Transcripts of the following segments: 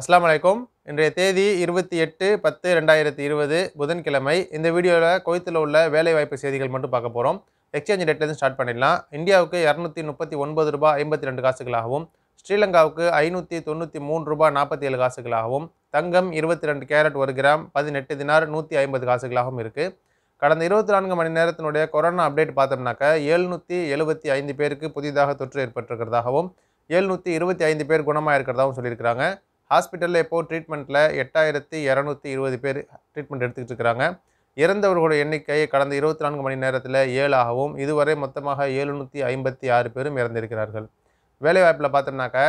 அஸ்லாம் வலைக்கும் இன்றைய தேதி இருபத்தி எட்டு பத்து ரெண்டாயிரத்தி இருபது புதன்கிழமை இந்த வீடியோவில் கோயத்தில் உள்ள வேலைவாய்ப்பு செய்திகள் மட்டும் பார்க்க போகிறோம் எக்ஸ்சேஞ்ச் ரேட்லேருந்து ஸ்டார்ட் பண்ணிடலாம் இந்தியாவுக்கு இரநூத்தி முப்பத்தி ஒன்பது ரூபா ஐம்பத்தி ரெண்டு காசுகளாகவும் ஸ்ரீலங்காவுக்கு ஐநூற்றி தொண்ணூற்றி மூணு ரூபா நாற்பத்தி ஏழு காசுகளாகவும் தங்கம் இருபத்தி ரெண்டு கேரட் ஒரு கிராம் பதினெட்டு தினார் நூற்றி ஐம்பது காசுகளாகவும் இருக்குது கடந்த இருபத்தி நான்கு மணி நேரத்தினுடைய கொரோனா அப்டேட் பார்த்தோம்னாக்க எழுநூற்றி எழுபத்தி ஐந்து பேருக்கு புதிதாக தொற்று ஏற்பட்டிருக்கிறதாகவும் ஏழ்நூற்றி இருபத்தி ஐந்து பேர் குணமாக இருக்கிறதாகவும் சொல்லியிருக்கிறாங்க ஹாஸ்பிட்டலில் இப்போது ட்ரீட்மெண்ட்டில் எட்டாயிரத்தி இரநூத்தி இருபது பேர் ட்ரீட்மெண்ட் எடுத்துக்கிட்டு இருக்கிறாங்க இறந்தவர்களுடைய எண்ணிக்கை கடந்த இருபத்தி நான்கு மணி நேரத்தில் ஏழாகவும் இதுவரை மொத்தமாக எழுநூற்றி ஐம்பத்தி ஆறு பேரும் இறந்திருக்கிறார்கள் வேலைவாய்ப்பில் பார்த்தோம்னாக்க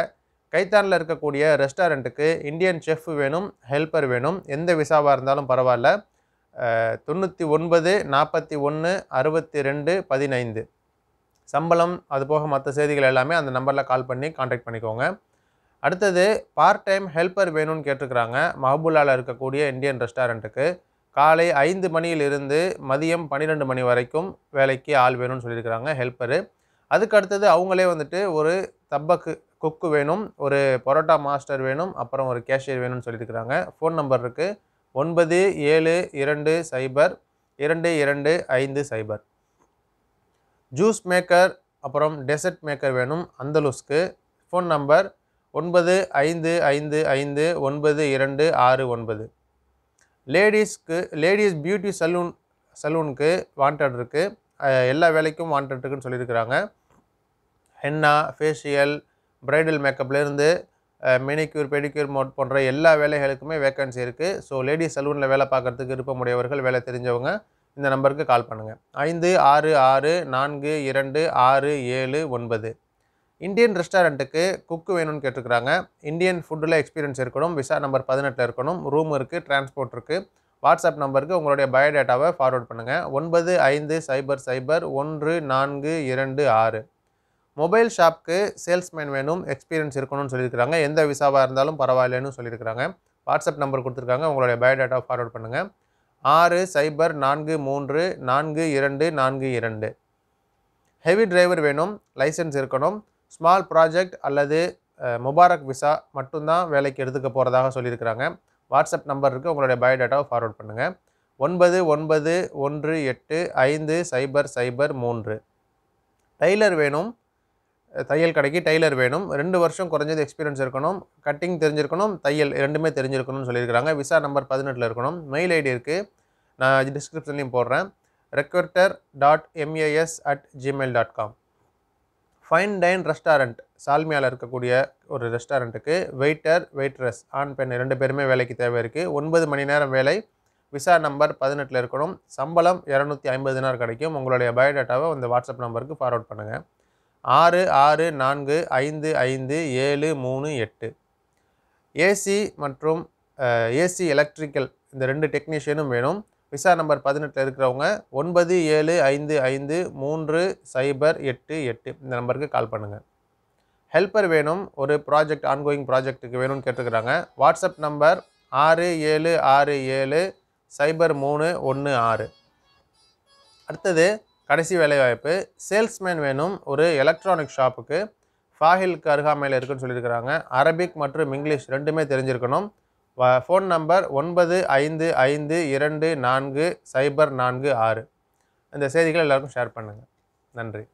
கைத்தானில் இருக்கக்கூடிய ரெஸ்டாரண்ட்டுக்கு இந்தியன் செஃப் வேணும் ஹெல்ப்பர் வேணும் எந்த விசாவாக இருந்தாலும் பரவாயில்ல தொண்ணூற்றி ஒன்பது நாற்பத்தி ஒன்று அறுபத்தி ரெண்டு பதினைந்து சம்பளம் அதுபோக மற்ற செய்திகள் எல்லாமே அந்த நம்பரில் கால் பண்ணி காண்டாக்ட் பண்ணிக்கோங்க அடுத்தது பார்ட் டைம் ஹெல்ப்பர் வேணும்னு கேட்டிருக்கிறாங்க மஹபூலாவில் இருக்கக்கூடிய இந்தியன் ரெஸ்டாரண்ட்டுக்கு காலை ஐந்து மணியிலிருந்து மதியம் பன்னிரெண்டு மணி வரைக்கும் வேலைக்கு ஆள் வேணும்னு சொல்லியிருக்கிறாங்க ஹெல்ப்பரு அதுக்கு அடுத்தது அவங்களே வந்துட்டு ஒரு தப்பக்கு குக்கு வேணும் ஒரு பரோட்டா மாஸ்டர் வேணும் அப்புறம் ஒரு கேஷியர் வேணும்னு சொல்லியிருக்கிறாங்க ஃபோன் நம்பர் இருக்குது ஒன்பது ஏழு இரண்டு சைபர் இரண்டு இரண்டு ஐந்து சைபர் ஜூஸ் மேக்கர் அப்புறம் டெசர்ட் மேக்கர் வேணும் அந்தலூஸ்க்கு ஃபோன் நம்பர் ஒன்பது ஐந்து ஐந்து ஐந்து ஒன்பது இரண்டு ஆறு ஒன்பது லேடிஸ்க்கு லேடிஸ் பியூட்டி சலூன் சலூனுக்கு வாண்டட் இருக்குது எல்லா வேலைக்கும் வாண்டட் இருக்குன்னு சொல்லியிருக்கிறாங்க ஹென்னா ஃபேஷியல் ப்ரைடல் மேக்கப்லேருந்து மெனிக்யூர் பெடிக்யூர் மோட் போன்ற எல்லா வேலைகளுக்குமே வேக்கன்சி இருக்குது ஸோ லேடிஸ் சலூனில் வேலை பார்க்குறதுக்கு விருப்பமுடையவர்கள் வேலை தெரிஞ்சவங்க இந்த நம்பருக்கு கால் பண்ணுங்கள் ஐந்து ஆறு ஆறு நான்கு இரண்டு ஆறு ஏழு ஒன்பது இந்தியன் ரெஸ்டாரண்ட்டுக்கு குக்கு வேணும்னு கேட்டிருக்கிறாங்க இந்தியன் ஃபுட்டில் எக்ஸ்பீரியன்ஸ் இருக்கணும் விசா நம்பர் பதினெட்டில் இருக்கணும் ரூம் இருக்குது டிரான்ஸ்போர்ட் இருக்குது வாட்ஸ்அப் நம்பருக்கு உங்களுடைய பயோடேட்டாவை ஃபார்வேர்ட் பண்ணுங்கள் ஒன்பது ஐந்து சைபர் சைபர் ஒன்று நான்கு இரண்டு ஆறு மொபைல் ஷாப்க்கு சேல்ஸ்மேன் வேணும் எக்ஸ்பீரியன்ஸ் இருக்கணும்னு சொல்லியிருக்கிறாங்க எந்த விசாவாக இருந்தாலும் பரவாயில்லைன்னு சொல்லியிருக்கிறாங்க வாட்ஸ்அப் நம்பர் கொடுத்துருக்காங்க உங்களுடைய பயோடேட்டாவை ஃபார்வர்ட் பண்ணுங்கள் ஆறு சைபர் நான்கு மூன்று நான்கு இரண்டு நான்கு இரண்டு ஹெவி டிரைவர் வேணும் லைசன்ஸ் இருக்கணும் ஸ்மால் ப்ராஜெக்ட் அல்லது முபாரக் விசா மட்டும்தான் வேலைக்கு எடுத்துக்க போகிறதாக சொல்லியிருக்கிறாங்க வாட்ஸ்அப் நம்பர் இருக்குது உங்களுடைய பயோடேட்டாவை ஃபார்வர்ட் பண்ணுங்கள் ஒன்பது ஒன்பது ஒன்று எட்டு ஐந்து சைபர் சைபர் மூன்று டைலர் வேணும் தையல் கடைக்கு டைலர் வேணும் ரெண்டு வருஷம் குறைஞ்சது எக்ஸ்பீரியன்ஸ் இருக்கணும் கட்டிங் தெரிஞ்சிருக்கணும் தையல் ரெண்டுமே தெரிஞ்சிருக்கணும்னு சொல்லியிருக்கிறாங்க விசா நம்பர் பதினெட்டில் இருக்கணும் மெயில் ஐடி இருக்குது நான் டிஸ்கிரிப்ஷன்லேயும் போடுறேன் recruiter dot MAS at Gmail dot com fine dine restaurant சால்மியாவில் இருக்கக்கூடிய ஒரு ரெஸ்டாரண்ட்டுக்கு வெயிட்டர் வெயிட்ரஸ் ஆண் பெண் ரெண்டு பேருமே வேலைக்கு தேவை இருக்குது ஒன்பது மணி நேரம் வேலை விசா நம்பர் பதினெட்டில் இருக்கணும் சம்பளம் இரநூத்தி ஐம்பது நேரம் கிடைக்கும் உங்களுடைய பயோடேட்டாவை அந்த வாட்ஸ்அப் நம்பருக்கு ஃபார்வர்ட் பண்ணுங்கள் ஆறு ஆறு நான்கு ஐந்து ஐந்து ஏழு மூணு எட்டு ஏசி மற்றும் ஏசி எலக்ட்ரிக்கல் இந்த ரெண்டு டெக்னீஷியனும் வேணும் விசா நம்பர் பதினெட்டில் இருக்கிறவங்க ஒன்பது ஏழு ஐந்து ஐந்து மூன்று சைபர் எட்டு எட்டு இந்த நம்பருக்கு கால் பண்ணுங்கள் ஹெல்ப்பர் வேணும் ஒரு ப்ராஜெக்ட் ஆன்கோயிங் ப்ராஜெக்ட்டுக்கு வேணும்னு கேட்டுக்கிறாங்க வாட்ஸ்அப் நம்பர் ஆறு ஏழு ஆறு ஏழு சைபர் மூணு ஒன்று ஆறு அடுத்தது கடைசி வேலைவாய்ப்பு சேல்ஸ்மேன் வேணும் ஒரு எலக்ட்ரானிக் ஷாப்புக்கு ஃபாஹிலுக்கு அருகாமையில் இருக்குன்னு சொல்லியிருக்கிறாங்க அரபிக் மற்றும் இங்கிலீஷ் ரெண்டுமே தெரிஞ்சிருக்கணும் ஃபோன் நம்பர் ஒன்பது ஐந்து ஐந்து இரண்டு நான்கு சைபர் நான்கு ஆறு இந்த செய்திகளை எல்லாருக்கும் ஷேர் பண்ணுங்கள் நன்றி